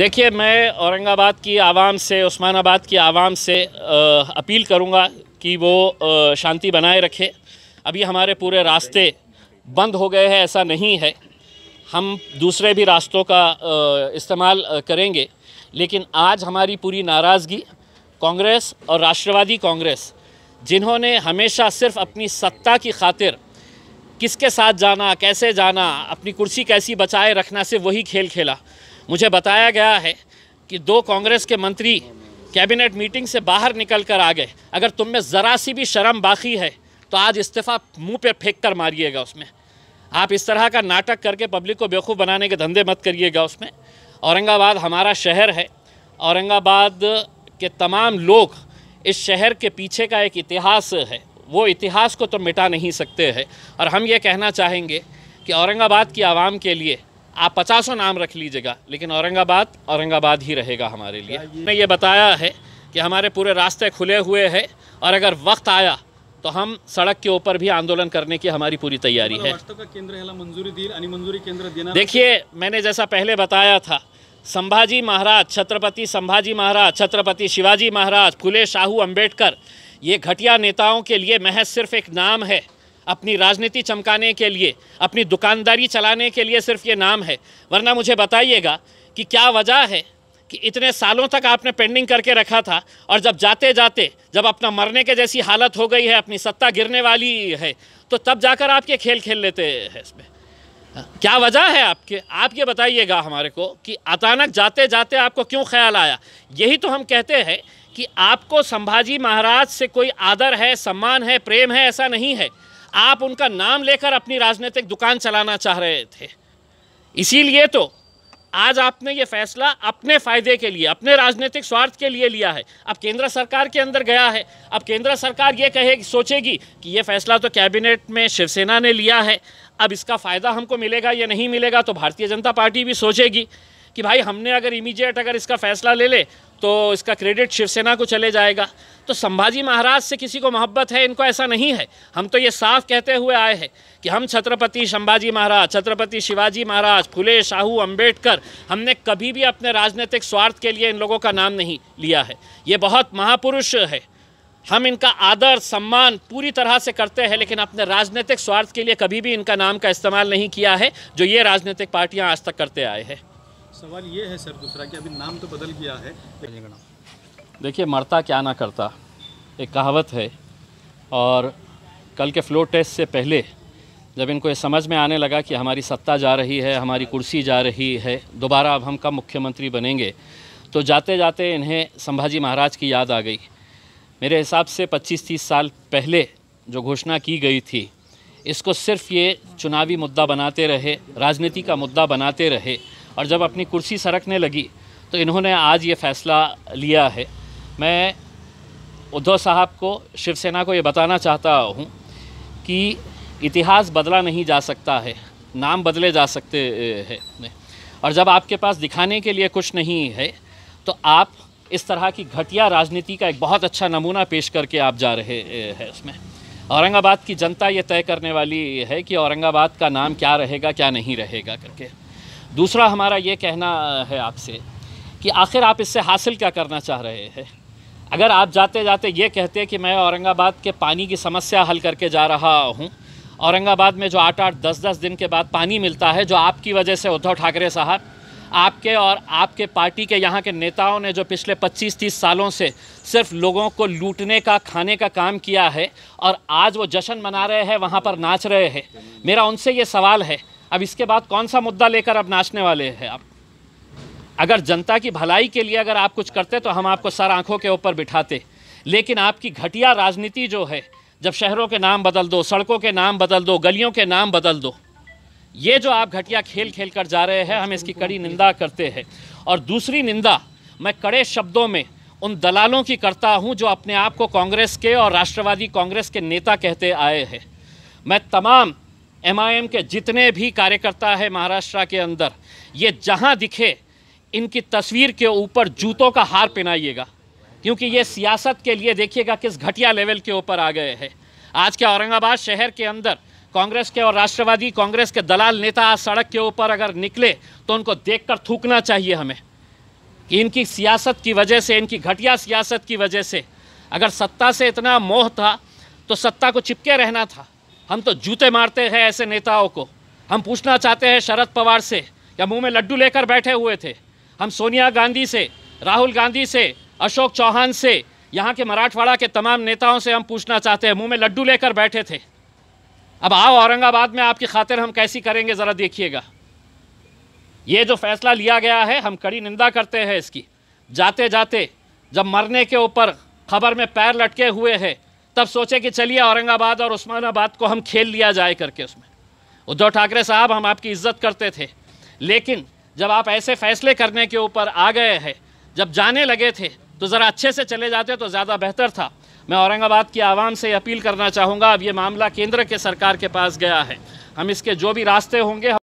देखिए मैं औरंगाबाद की आवाम से उस्मानाबाद की आवाम से आ, अपील करूँगा कि वो शांति बनाए रखे अभी हमारे पूरे रास्ते बंद हो गए हैं ऐसा नहीं है हम दूसरे भी रास्तों का इस्तेमाल करेंगे लेकिन आज हमारी पूरी नाराज़गी कांग्रेस और राष्ट्रवादी कांग्रेस जिन्होंने हमेशा सिर्फ अपनी सत्ता की खातिर किसके साथ जाना कैसे जाना अपनी कुर्सी कैसी बचाए रखना से वही खेल खेला मुझे बताया गया है कि दो कांग्रेस के मंत्री कैबिनेट मीटिंग से बाहर निकल कर आ गए अगर तुम में ज़रा सी भी शर्म बाकी है तो आज इस्तीफ़ा मुंह पे फेंक कर मारिएगा उसमें आप इस तरह का नाटक करके पब्लिक को बेवकूफ़ बनाने के धंधे मत करिएगा उसमें औरंगाबाद हमारा शहर है औरंगाबाद के तमाम लोग इस शहर के पीछे का एक इतिहास है वो इतिहास को तो मिटा नहीं सकते हैं और हम ये कहना चाहेंगे कि औरंगाबाद की आवाम के लिए आप पचासों नाम रख लीजिएगा लेकिन औरंगाबाद औरंगाबाद ही रहेगा हमारे लिए हमने ये बताया है कि हमारे पूरे रास्ते खुले हुए हैं और अगर वक्त आया तो हम सड़क के ऊपर भी आंदोलन करने की हमारी पूरी तैयारी तो है देखिए मैंने जैसा पहले बताया था संभाजी महाराज छत्रपति संभाजी महाराज छत्रपति शिवाजी महाराज फुले शाहू अम्बेडकर ये घटिया नेताओं के लिए महज सिर्फ एक नाम है अपनी राजनीति चमकाने के लिए अपनी दुकानदारी चलाने के लिए सिर्फ ये नाम है वरना मुझे बताइएगा कि क्या वजह है कि इतने सालों तक आपने पेंडिंग करके रखा था और जब जाते जाते जब अपना मरने के जैसी हालत हो गई है अपनी सत्ता गिरने वाली है तो तब जाकर आप ये खेल खेल लेते हैं इसमें हाँ, क्या वजह है आपके आप ये बताइएगा हमारे को कि अचानक जाते जाते आपको क्यों ख्याल आया यही तो हम कहते हैं कि आपको संभाजी महाराज से कोई आदर है सम्मान है प्रेम है ऐसा नहीं है आप उनका नाम लेकर अपनी राजनीतिक दुकान चलाना चाह रहे थे इसीलिए तो आज आपने ये फैसला अपने फायदे के लिए अपने राजनीतिक स्वार्थ के लिए लिया है अब केंद्र सरकार के अंदर गया है अब केंद्र सरकार ये कहे सोचेगी कि ये फैसला तो कैबिनेट में शिवसेना ने लिया है अब इसका फ़ायदा हमको मिलेगा या नहीं मिलेगा तो भारतीय जनता पार्टी भी सोचेगी कि भाई हमने अगर इमीजिएट अगर इसका फैसला ले ले तो इसका क्रेडिट शिवसेना को चले जाएगा तो संभाजी महाराज से किसी को मोहब्बत है इनको ऐसा नहीं है हम तो ये साफ कहते हुए आए हैं कि हम छत्रपति संभाजी महाराज छत्रपति शिवाजी महाराज फुले शाहू अंबेडकर हमने कभी भी अपने राजनीतिक स्वार्थ के लिए इन लोगों का नाम नहीं लिया है ये बहुत महापुरुष है हम इनका आदर सम्मान पूरी तरह से करते हैं लेकिन अपने राजनीतिक स्वार्थ के लिए कभी भी इनका नाम का इस्तेमाल नहीं किया है जो ये राजनीतिक पार्टियाँ आज तक करते आए हैं सवाल ये है सर दूसरा कि अभी नाम तो बदल गया है देखिए मरता क्या ना करता एक कहावत है और कल के फ्लो टेस्ट से पहले जब इनको ये समझ में आने लगा कि हमारी सत्ता जा रही है हमारी कुर्सी जा रही है दोबारा अब हम कब मुख्यमंत्री बनेंगे तो जाते जाते इन्हें संभाजी महाराज की याद आ गई मेरे हिसाब से 25-30 साल पहले जो घोषणा की गई थी इसको सिर्फ ये चुनावी मुद्दा बनाते रहे राजनीति का मुद्दा बनाते रहे और जब अपनी कुर्सी सरकने लगी तो इन्होंने आज ये फैसला लिया है मैं उद्धव साहब को शिवसेना को ये बताना चाहता हूँ कि इतिहास बदला नहीं जा सकता है नाम बदले जा सकते हैं और जब आपके पास दिखाने के लिए कुछ नहीं है तो आप इस तरह की घटिया राजनीति का एक बहुत अच्छा नमूना पेश करके आप जा रहे हैं उसमें औरंगाबाद की जनता ये तय करने वाली है कि औरंगाबाद का नाम क्या रहेगा क्या नहीं रहेगा करके दूसरा हमारा ये कहना है आपसे कि आखिर आप इससे हासिल क्या करना चाह रहे हैं अगर आप जाते जाते ये कहते कि मैं औरंगाबाद के पानी की समस्या हल करके जा रहा हूँ औरंगाबाद में जो आठ आठ दस दस दिन के बाद पानी मिलता है जो आपकी वजह से उद्धव ठाकरे साहब आपके और आपके पार्टी के यहाँ के नेताओं ने जो पिछले 25-30 सालों से सिर्फ लोगों को लूटने का खाने का काम किया है और आज वो जश्न मना रहे हैं वहाँ पर नाच रहे हैं मेरा उनसे ये सवाल है अब इसके बाद कौन सा मुद्दा लेकर अब नाचने वाले हैं आप अगर जनता की भलाई के लिए अगर आप कुछ करते तो हम आपको सर आंखों के ऊपर बिठाते लेकिन आपकी घटिया राजनीति जो है जब शहरों के नाम बदल दो सड़कों के नाम बदल दो गलियों के नाम बदल दो ये जो आप घटिया खेल खेल कर जा रहे हैं हम इसकी कड़ी निंदा करते हैं और दूसरी निंदा मैं कड़े शब्दों में उन दलालों की करता हूं जो अपने आप को कांग्रेस के और राष्ट्रवादी कांग्रेस के नेता कहते आए हैं मैं तमाम एमआईएम के जितने भी कार्यकर्ता है महाराष्ट्र के अंदर ये जहाँ दिखे इनकी तस्वीर के ऊपर जूतों का हार पहनाइएगा क्योंकि ये सियासत के लिए देखिएगा किस घटिया लेवल के ऊपर आ गए हैं आज के औरंगाबाद शहर के अंदर कांग्रेस के और राष्ट्रवादी कांग्रेस के दलाल नेता आज सड़क के ऊपर अगर निकले तो उनको देख थूकना चाहिए हमें कि इनकी सियासत की वजह से इनकी घटिया सियासत की वजह से अगर सत्ता से इतना मोह था तो सत्ता को चिपके रहना था हम तो जूते मारते हैं ऐसे नेताओं को हम पूछना चाहते हैं शरद पवार से या मुंह में लड्डू लेकर बैठे हुए थे हम सोनिया गांधी से राहुल गांधी से अशोक चौहान से यहाँ के मराठवाड़ा के तमाम नेताओं से हम पूछना चाहते हैं मुंह में लड्डू लेकर बैठे थे अब आओ औरंगाबाद में आपकी खातिर हम कैसी करेंगे ज़रा देखिएगा ये जो फैसला लिया गया है हम कड़ी निंदा करते हैं इसकी जाते जाते जब मरने के ऊपर खबर में पैर लटके हुए हैं तब सोचे कि चलिए औरंगाबाद और उस्मानाबाद को हम खेल लिया जाए करके उसमें उद्धव ठाकरे साहब हम आपकी इज्जत करते थे लेकिन जब आप ऐसे फैसले करने के ऊपर आ गए हैं जब जाने लगे थे तो ज़रा अच्छे से चले जाते तो ज़्यादा बेहतर था मैं औरंगाबाद की आवाम से अपील करना चाहूँगा अब ये मामला केंद्र के सरकार के पास गया है हम इसके जो भी रास्ते होंगे